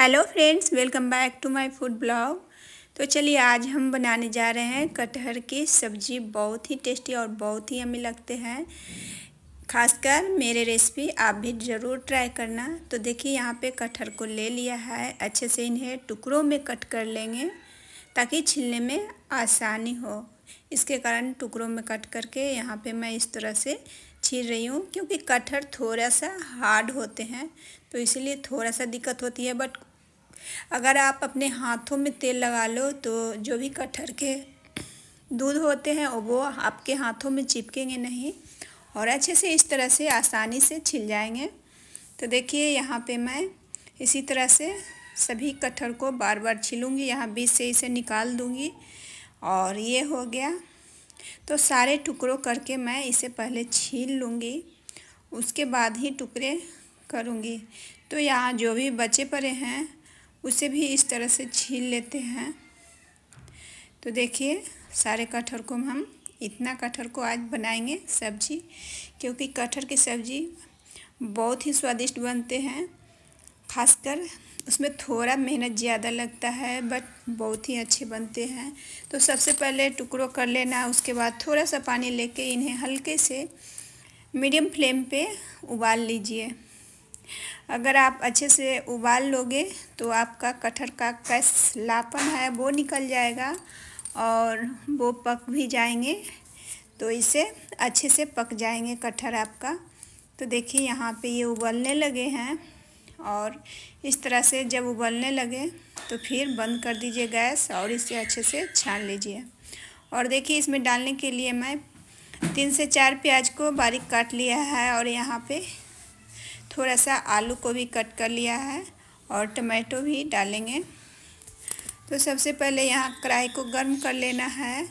hello friends welcome back to my food blog तो चलिए आज हम बनाने जा रहे हैं कटहर की सब्ज़ी बहुत ही टेस्टी और बहुत ही हमें लगते हैं खासकर मेरे रेसिपी आप भी ज़रूर ट्राई करना तो देखिए यहाँ पे कटहर को ले लिया है अच्छे से इन्हें टुकड़ों में कट कर लेंगे ताकि छिलने में आसानी हो इसके कारण टुकड़ों में कट करके यहाँ पर मैं इस तरह से छील रही हूँ क्योंकि कटहर थोड़ा सा हार्ड होते हैं तो इसीलिए थोड़ा सा दिक्कत होती है बट अगर आप अपने हाथों में तेल लगा लो तो जो भी कटहर के दूध होते हैं वो आपके हाथों में चिपकेंगे नहीं और अच्छे से इस तरह से आसानी से छिल जाएंगे तो देखिए यहाँ पे मैं इसी तरह से सभी कटहर को बार बार छिलूँगी यहाँ बीच से इसे निकाल दूँगी और ये हो गया तो सारे टुकड़ों करके मैं इसे पहले छील लूँगी उसके बाद ही टुकड़े करूँगी तो यहाँ जो भी बचे पड़े हैं उसे भी इस तरह से छील लेते हैं तो देखिए सारे कटहर को हम इतना कटहर को आज बनाएंगे सब्जी क्योंकि कटहर की सब्जी बहुत ही स्वादिष्ट बनते हैं खासकर उसमें थोड़ा मेहनत ज़्यादा लगता है बट बहुत ही अच्छे बनते हैं तो सबसे पहले टुकड़ों कर लेना उसके बाद थोड़ा सा पानी लेके इन्हें हल्के से मीडियम फ्लेम पे उबाल लीजिए अगर आप अच्छे से उबाल लोगे तो आपका कटहर का कैस लापन है वो निकल जाएगा और वो पक भी जाएंगे तो इसे अच्छे से पक जाएंगे कटहर आपका तो देखिए यहाँ पे ये उबलने लगे हैं और इस तरह से जब उबलने लगे तो फिर बंद कर दीजिए गैस और इसे अच्छे से छान लीजिए और देखिए इसमें डालने के लिए मैं तीन से चार प्याज को बारीक काट लिया है और यहाँ पे थोड़ा सा आलू को भी कट कर लिया है और टमाटो भी डालेंगे तो सबसे पहले यहाँ कढ़ाई को गर्म कर लेना है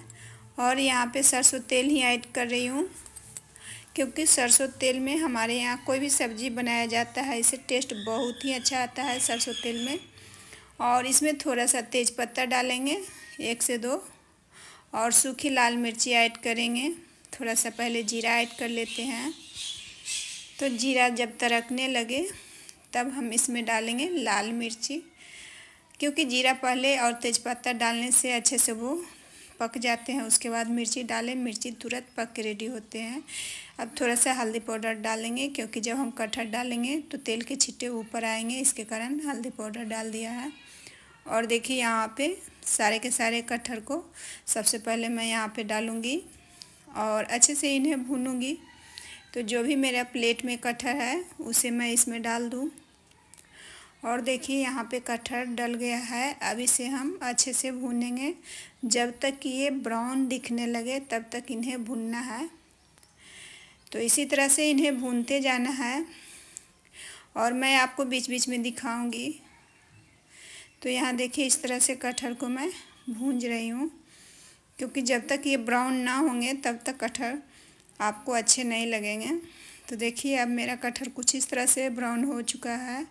और यहाँ पे सरसों तेल ही ऐड कर रही हूँ क्योंकि सरसों तेल में हमारे यहाँ कोई भी सब्ज़ी बनाया जाता है इसे टेस्ट बहुत ही अच्छा आता है सरसों तेल में और इसमें थोड़ा सा तेज पत्ता डालेंगे एक से दो और सूखी लाल मिर्ची ऐड करेंगे थोड़ा सा पहले जीरा ऐड कर लेते हैं तो जीरा जब तरकने लगे तब हम इसमें डालेंगे लाल मिर्ची क्योंकि जीरा पहले और तेज़पत्ता डालने से अच्छे से वो पक जाते हैं उसके बाद मिर्ची डालें मिर्ची तुरंत पक के रेडी होते हैं अब थोड़ा सा हल्दी पाउडर डालेंगे क्योंकि जब हम कटहर डालेंगे तो तेल के छिट्टे ऊपर आएंगे इसके कारण हल्दी पाउडर डाल दिया है और देखिए यहाँ पे सारे के सारे कटहर को सबसे पहले मैं यहाँ पे डालूँगी और अच्छे से इन्हें भूनूँगी तो जो भी मेरा प्लेट में कटहर है उसे मैं इसमें डाल दूँ और देखिए यहाँ पे कटहर डल गया है अब इसे हम अच्छे से भूनेंगे जब तक ये ब्राउन दिखने लगे तब तक इन्हें भूनना है तो इसी तरह से इन्हें भूनते जाना है और मैं आपको बीच बीच में दिखाऊंगी तो यहाँ देखिए इस तरह से कटहर को मैं भूंज रही हूँ क्योंकि जब तक ये ब्राउन ना होंगे तब तक कटहर आपको अच्छे नहीं लगेंगे तो देखिए अब मेरा कटहर कुछ इस तरह से ब्राउन हो चुका है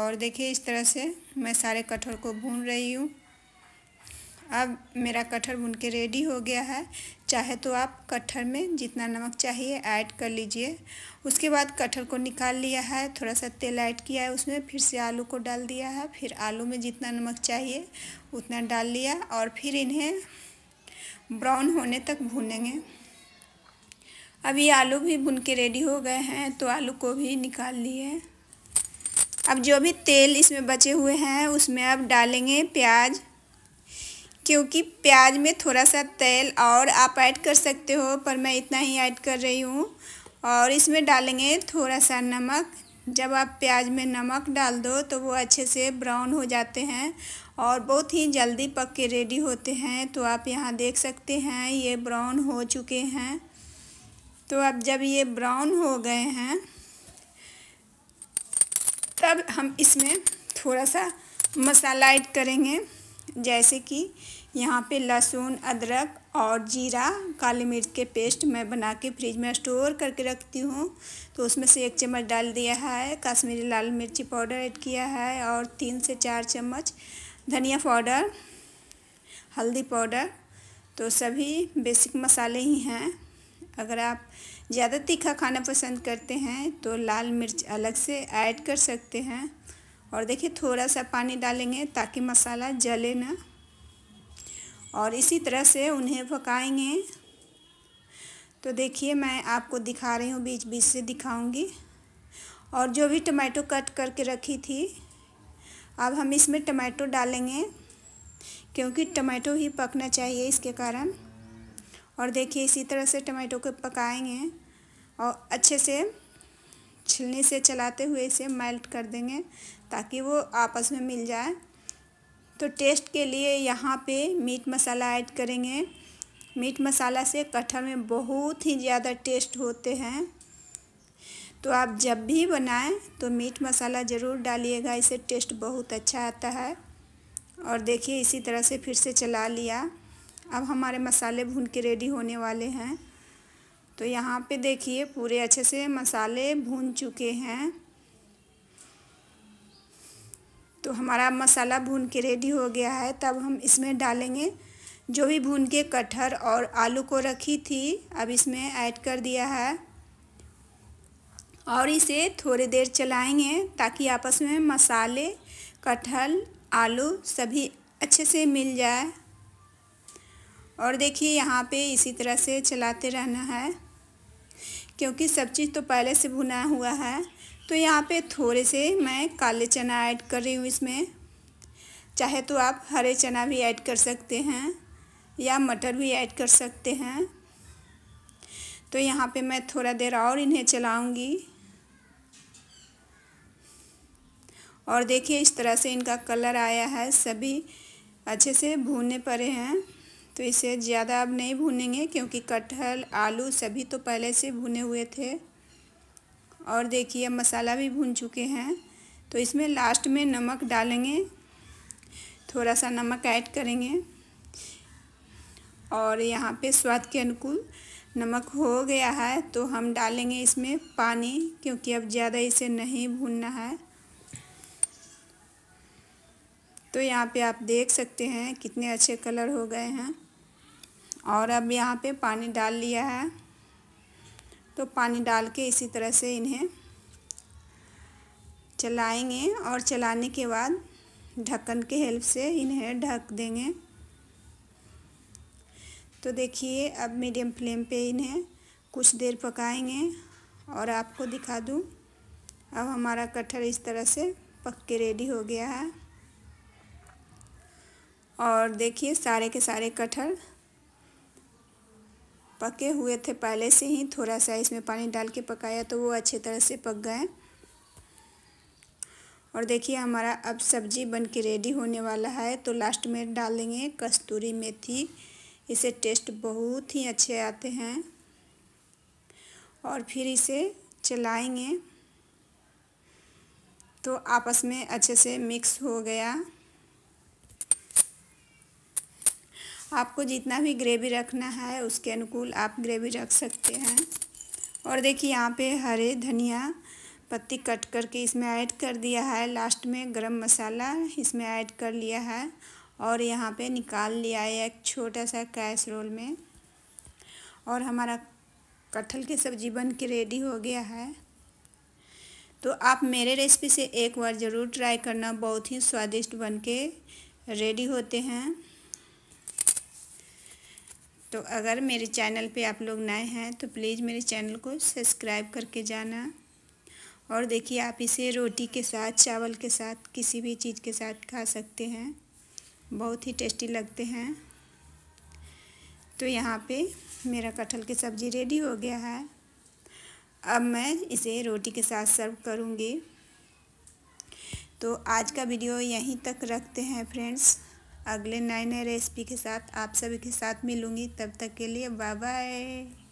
और देखिए इस तरह से मैं सारे कटहर को भून रही हूँ अब मेरा कटहर भून के रेडी हो गया है चाहे तो आप कटहर में जितना नमक चाहिए ऐड कर लीजिए उसके बाद कटहर को निकाल लिया है थोड़ा सा तेल ऐड किया है उसमें फिर से आलू को डाल दिया है फिर आलू में जितना नमक चाहिए उतना डाल लिया और फिर इन्हें ब्राउन होने तक भूनेंगे अब ये आलू भी भुन के रेडी हो गए हैं तो आलू को भी निकाल लिए अब जो भी तेल इसमें बचे हुए हैं उसमें अब डालेंगे प्याज क्योंकि प्याज में थोड़ा सा तेल और आप ऐड कर सकते हो पर मैं इतना ही ऐड कर रही हूँ और इसमें डालेंगे थोड़ा सा नमक जब आप प्याज में नमक डाल दो तो वो अच्छे से ब्राउन हो जाते हैं और बहुत ही जल्दी पक के रेडी होते हैं तो आप यहाँ देख सकते हैं ये ब्राउन हो चुके हैं तो अब जब ये ब्राउन हो गए हैं तब हम इसमें थोड़ा सा मसाला ऐड करेंगे जैसे कि यहाँ पे लहसुन अदरक और जीरा काली मिर्च के पेस्ट मैं बना के फ्रिज में स्टोर करके रखती हूँ तो उसमें से एक चम्मच डाल दिया है कश्मीरी लाल मिर्ची पाउडर ऐड किया है और तीन से चार चम्मच धनिया पाउडर हल्दी पाउडर तो सभी बेसिक मसाले ही हैं अगर आप ज़्यादा तीखा खाना पसंद करते हैं तो लाल मिर्च अलग से ऐड कर सकते हैं और देखिए थोड़ा सा पानी डालेंगे ताकि मसाला जले ना और इसी तरह से उन्हें पकाएंगे तो देखिए मैं आपको दिखा रही हूँ बीच बीच से दिखाऊंगी और जो भी टमाटो कट करके रखी थी अब हम इसमें टमाटो डालेंगे क्योंकि टमाटो ही पकना चाहिए इसके कारण और देखिए इसी तरह से टमाटो को पकाएंगे और अच्छे से छिलने से चलाते हुए इसे मेल्ट कर देंगे ताकि वो आपस में मिल जाए तो टेस्ट के लिए यहाँ पे मीट मसाला ऐड करेंगे मीट मसाला से कटहल में बहुत ही ज़्यादा टेस्ट होते हैं तो आप जब भी बनाएं तो मीट मसाला ज़रूर डालिएगा इसे टेस्ट बहुत अच्छा आता है और देखिए इसी तरह से फिर से चला लिया अब हमारे मसाले भून के रेडी होने वाले हैं तो यहाँ पे देखिए पूरे अच्छे से मसाले भून चुके हैं तो हमारा मसाला भून के रेडी हो गया है तब हम इसमें डालेंगे जो भी भून के कटहर और आलू को रखी थी अब इसमें ऐड कर दिया है और इसे थोड़ी देर चलाएंगे ताकि आपस में मसाले कटहल आलू सभी अच्छे से मिल जाए और देखिए यहाँ पे इसी तरह से चलाते रहना है क्योंकि सब चीज़ तो पहले से भुना हुआ है तो यहाँ पे थोड़े से मैं काले चना ऐड कर रही हूँ इसमें चाहे तो आप हरे चना भी ऐड कर सकते हैं या मटर भी ऐड कर सकते हैं तो यहाँ पे मैं थोड़ा देर और इन्हें चलाऊँगी और देखिए इस तरह से इनका कलर आया है सभी अच्छे से भूनने पड़े हैं तो इसे ज़्यादा अब नहीं भूनेंगे क्योंकि कटहल आलू सभी तो पहले से भुने हुए थे और देखिए अब मसाला भी भून चुके हैं तो इसमें लास्ट में नमक डालेंगे थोड़ा सा नमक ऐड करेंगे और यहाँ पे स्वाद के अनुकूल नमक हो गया है तो हम डालेंगे इसमें पानी क्योंकि अब ज़्यादा इसे नहीं भूनना है तो यहाँ पे आप देख सकते हैं कितने अच्छे कलर हो गए हैं और अब यहाँ पे पानी डाल लिया है तो पानी डाल के इसी तरह से इन्हें चलाएंगे और चलाने के बाद ढक्कन के हेल्प से इन्हें ढक देंगे तो देखिए अब मीडियम फ्लेम पे इन्हें कुछ देर पकाएंगे और आपको दिखा दूँ अब हमारा कटहर इस तरह से पक के रेडी हो गया है और देखिए सारे के सारे कटहर पके हुए थे पहले से ही थोड़ा सा इसमें पानी डाल के पकाया तो वो अच्छे तरह से पक गए और देखिए हमारा अब सब्जी बन के रेडी होने वाला है तो लास्ट में डाल देंगे कस्तूरी मेथी इसे टेस्ट बहुत ही अच्छे आते हैं और फिर इसे चलाएंगे तो आपस में अच्छे से मिक्स हो गया आपको जितना भी ग्रेवी रखना है उसके अनुकूल आप ग्रेवी रख सकते हैं और देखिए यहाँ पे हरे धनिया पत्ती कट करके इसमें ऐड कर दिया है लास्ट में गरम मसाला इसमें ऐड कर लिया है और यहाँ पे निकाल लिया है एक छोटा सा रोल में और हमारा कटहल की सब्जी बन के रेडी हो गया है तो आप मेरे रेसिपी से एक बार ज़रूर ट्राई करना बहुत ही स्वादिष्ट बन के रेडी होते हैं तो अगर मेरे चैनल पे आप लोग नए हैं तो प्लीज़ मेरे चैनल को सब्सक्राइब करके जाना और देखिए आप इसे रोटी के साथ चावल के साथ किसी भी चीज़ के साथ खा सकते हैं बहुत ही टेस्टी लगते हैं तो यहाँ पे मेरा कटहल की सब्ज़ी रेडी हो गया है अब मैं इसे रोटी के साथ सर्व करूँगी तो आज का वीडियो यहीं तक रखते हैं फ्रेंड्स अगले नए नए रेसिपी के साथ आप सभी के साथ मिलूंगी तब तक के लिए बाय बाय